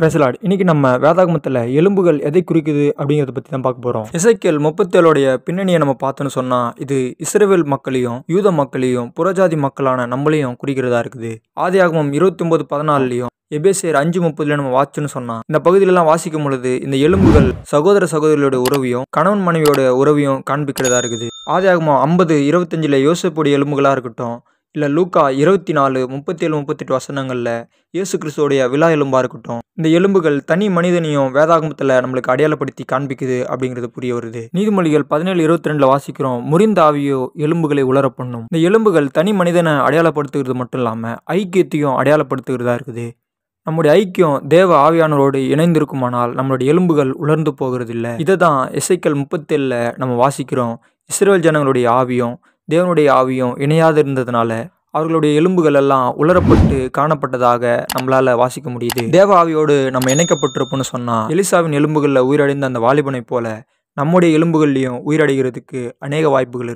பிரசலாட் இன்னைக்கு நம்ம வேதாகமத்தில் எலும்புகள் எதை குறிக்குது அப்படிங்கிறத பற்றி தான் பார்க்க போகிறோம் இசைக்கேல் முப்பத்தேழுடைய பின்னணியை நம்ம பார்த்தோன்னு சொன்னால் இது இஸ்ரேவேல் மக்களையும் யூத மக்களையும் புறஜாதி மக்களான நம்மளையும் குறிக்கிறதா இருக்குது ஆதியாகமம் இருபத்தி ஒன்பது பதினாலுலையும் எபேசியர் அஞ்சு முப்பதுல நம்ம வாட்சுன்னு சொன்னா இந்த பகுதியிலலாம் வாசிக்கும் பொழுது இந்த எலும்புகள் சகோதர சகோதரியோட உறவையும் கணவன் மனைவியோட உறவையும் காண்பிக்கிறதா இருக்குது ஆதியாகமம் ஐம்பது இருபத்தஞ்சில் யோசிப்புடைய எலும்புகளாக இருக்கட்டும் இல்லை லூக்கா இருபத்தி நாலு முப்பத்தேழு முப்பத்தெட்டு வசனங்களில் இயேசு கிறிஸ்துவோடைய விழா எலும்பாக இருக்கட்டும் இந்த எலும்புகள் தனி மனிதனையும் வேதாகமத்தில் நம்மளுக்கு அடையாளப்படுத்தி காண்பிக்குது அப்படிங்கிறது புரிய வருது நீதிமொழிகள் பதினேழு இருபத்தி ரெண்டுல வாசிக்கிறோம் முறிந்த ஆவியோ எலும்புகளை உலர பண்ணும் இந்த எலும்புகள் தனி மனிதனை அடையாளப்படுத்துகிறது மட்டும் இல்லாமல் ஐக்கியத்தையும் அடையாளப்படுத்துகிறதா இருக்குது நம்முடைய ஐக்கியம் தேவ ஆவியானவரோடு இணைந்திருக்குமானால் நம்மளுடைய எலும்புகள் உலர்ந்து இல்லை இதை தான் இசைக்கல் முப்பத்தேழில் நம்ம வாசிக்கிறோம் இஸ்ரேல் ஜனங்களுடைய ஆவியும் தேவனுடைய ஆவியும் இணையாது இருந்ததுனால அவர்களுடைய எலும்புகள் எல்லாம் உலரப்பட்டு காணப்பட்டதாக நம்மளால வாசிக்க முடியுது தேவாவியோடு நம்ம இணைக்கப்பட்டிருப்போம்னு சொன்னால் எலிசாவின் எலும்புகளில் உயிரடைந்த அந்த வாலிபனைப் போல நம்முடைய எலும்புகள்லையும் உயிரடைகிறதுக்கு அநேக வாய்ப்புகள் இருக்குது